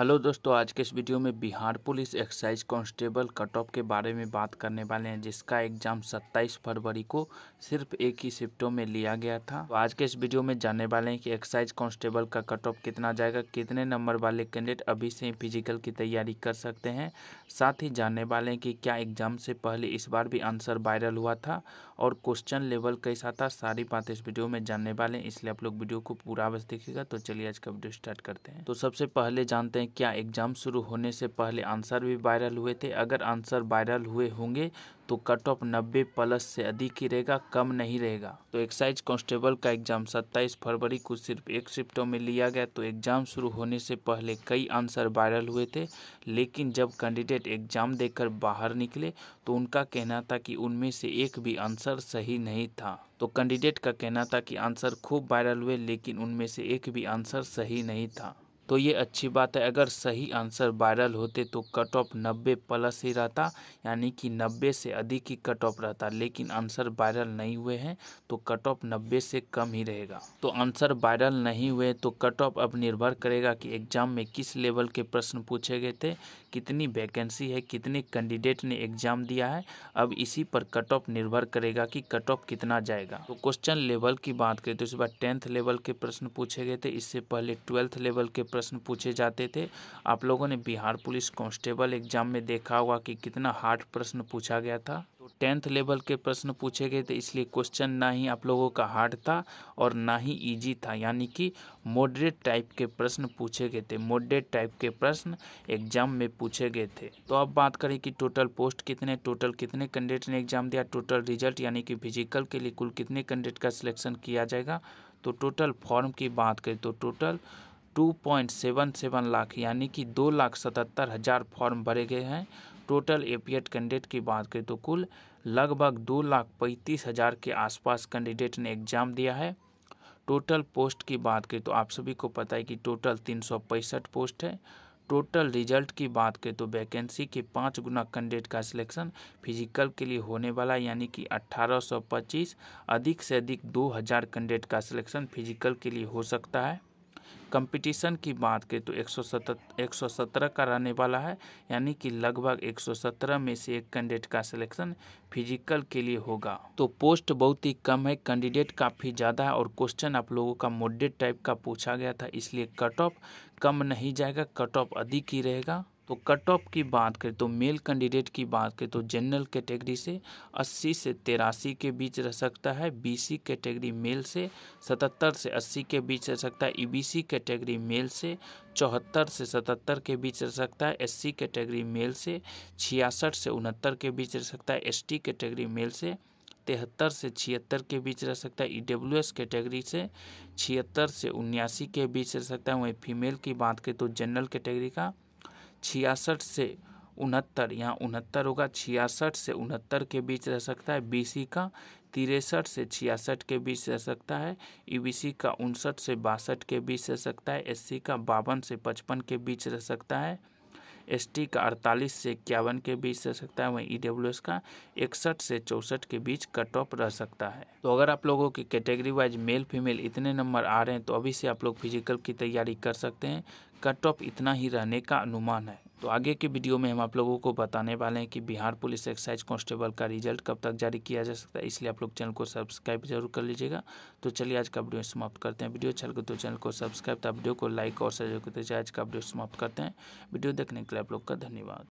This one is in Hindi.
हेलो दोस्तों आज के इस वीडियो में Bihar police excise constable cut off के बारे में बात करने वाले हैं जिसका एग्जाम 27 फरवरी को सिर्फ एक ही शिफ्टों में लिया गया था तो आज के इस वीडियो में जानने वाले हैं कि एक्साइज कांस्टेबल का कट ऑफ कितना जाएगा कितने नंबर वाले कैंडिडेट अभी से फिजिकल की तैयारी कर सकते हैं साथ ही जानने वाले हैं कि क्या एग्जाम से पहले इस बार भी आंसर वायरल हुआ था और क्वेश्चन लेवल कैसा था सारी बात इस वीडियो में जानने वाले हैं इसलिए आप लोग वीडियो को पूरा अवश्य देखेगा तो चलिए आज का वीडियो स्टार्ट करते हैं तो सबसे पहले जानते हैं क्या एग्ज़ाम शुरू होने से पहले आंसर भी वायरल हुए थे अगर आंसर वायरल हुए होंगे तो कट ऑफ नब्बे प्लस से अधिक ही रहेगा कम नहीं रहेगा तो एक्साइज कांस्टेबल का एग्ज़ाम 27 फरवरी को सिर्फ एक शिफ्टों में लिया गया तो एग्ज़ाम शुरू होने से पहले कई आंसर वायरल हुए थे लेकिन जब कैंडिडेट एग्ज़ाम देकर बाहर निकले तो उनका कहना था कि उनमें से एक भी आंसर सही नहीं था तो कैंडिडेट का कहना था कि आंसर खूब वायरल हुए लेकिन उनमें से एक भी आंसर सही नहीं था तो ये अच्छी बात है अगर सही आंसर वायरल होते तो कट ऑफ नब्बे प्लस ही रहता यानी कि नब्बे से अधिक ही कट ऑफ रहता लेकिन आंसर वायरल नहीं हुए हैं तो कट ऑफ नब्बे से कम ही रहेगा तो आंसर वायरल नहीं हुए तो कट ऑफ अब निर्भर करेगा कि एग्जाम में किस लेवल के प्रश्न पूछे गए थे कितनी वैकेंसी है कितने कैंडिडेट ने एग्जाम दिया है अब इसी पर कट ऑफ निर्भर करेगा कि कट ऑफ कितना जाएगा तो क्वेश्चन लेवल की बात करें तो इस बार टेंथ लेवल के प्रश्न पूछे गए थे इससे पहले ट्वेल्थ लेवल के प्रश्न प्रश्न पूछे जाते थे आप लोगों ने बिहार पुलिस कांस्टेबल एग्जाम में देखा होगा कि कितना हार्ड प्रश्न पूछा गया था तो टेंथ लेवल के प्रश्न पूछे गए थे इसलिए क्वेश्चन ना ही आप लोगों का हार्ड था और ना ही इजी था यानी कि मॉडरेट टाइप के प्रश्न पूछे गए थे मॉडरेट टाइप के प्रश्न एग्जाम में पूछे गए थे तो अब बात करें कि टोटल पोस्ट कितने टोटल कितने कैंडिडेट ने एग्जाम दिया टोटल रिजल्ट यानी कि फिजिकल के लिए कुल कितने कैंडिडेट का सिलेक्शन किया जाएगा तो टोटल फॉर्म की बात करें तो total two point seven seven lakh यानी कि दो लाख सतहत्तर हज़ार फॉर्म भरे गए हैं टोटल ए पी कैंडिडेट की बात करें तो कुल लगभग दो लाख पैंतीस हज़ार के आसपास कैंडिडेट ने एग्ज़ाम दिया है टोटल पोस्ट की बात करें तो आप सभी को पता है कि टोटल तीन सौ पैंसठ पोस्ट है टोटल रिजल्ट की बात करें तो वैकेंसी के पाँच गुना कैंडिडेट का सिलेक्शन फिजिकल के लिए होने वाला यानी कि पच्चीस अधिक से अधिक हज़ार कैंडिडेट का सिलेक्शन फिजिकल के लिए हो सकता है कंपटीशन की बात करें तो एक सौ का रहने वाला है यानी कि लगभग 117 में से एक कैंडिडेट का सिलेक्शन फिजिकल के लिए होगा तो पोस्ट बहुत ही कम है कैंडिडेट काफ़ी ज़्यादा है और क्वेश्चन आप लोगों का मोडेड टाइप का पूछा गया था इसलिए कट ऑफ कम नहीं जाएगा कट ऑफ अधिक ही रहेगा तो कट ऑफ की बात करें तो मेल कैंडिडेट की बात करें तो जनरल कैटेगरी से 80 से तिरासी के बीच रह सकता है बीसी कैटेगरी मेल से 77 से 80 के बीच रह सकता है ईबीसी कैटेगरी मेल से चौहत्तर से सतहत्तर के बीच रह सकता है एससी कैटेगरी मेल से छियासठ से उनहत्तर के बीच रह सकता है एसटी कैटेगरी मेल से तिहत्तर से छिहत्तर के बीच रह सकता है ई कैटेगरी से छिहत्तर से उन्यासी के बीच रह सकता है वहीं फीमेल की बात करें तो जनरल कैटेगरी का छियासठ से उनहत्तर यहाँ उनहत्तर होगा छियासठ से उनहत्तर के बीच रह सकता है बीसी का तिरसठ से छियासठ के बीच रह सकता है ईबीसी e का उनसठ से बासठ के बीच रह सकता है एससी का बावन से पचपन के बीच रह सकता है एसटी का अड़तालीस से इक्यावन के बीच रह सकता है वहीं ईडब्ल्यूएस e का इकसठ से चौंसठ के बीच कट ऑफ रह सकता है तो अगर आप लोगों की कैटेगरी वाइज मेल फीमेल इतने नंबर आ रहे हैं तो अभी से आप लोग फिजिकल की तैयारी कर सकते हैं कट ऑफ इतना ही रहने का अनुमान है तो आगे के वीडियो में हम आप लोगों को बताने वाले हैं कि बिहार पुलिस एक्साइज कांस्टेबल का रिजल्ट कब तक जारी किया जा सकता है इसलिए आप लोग चैनल को सब्सक्राइब जरूर कर लीजिएगा तो चलिए आज का वीडियो समाप्त करते हैं वीडियो अच्छा लगे तो चैनल को सब्सक्राइब तो वीडियो को लाइक और सहयोग करते आज का वीडियो समाप्त करते हैं वीडियो देखने के लिए आप लोग का धन्यवाद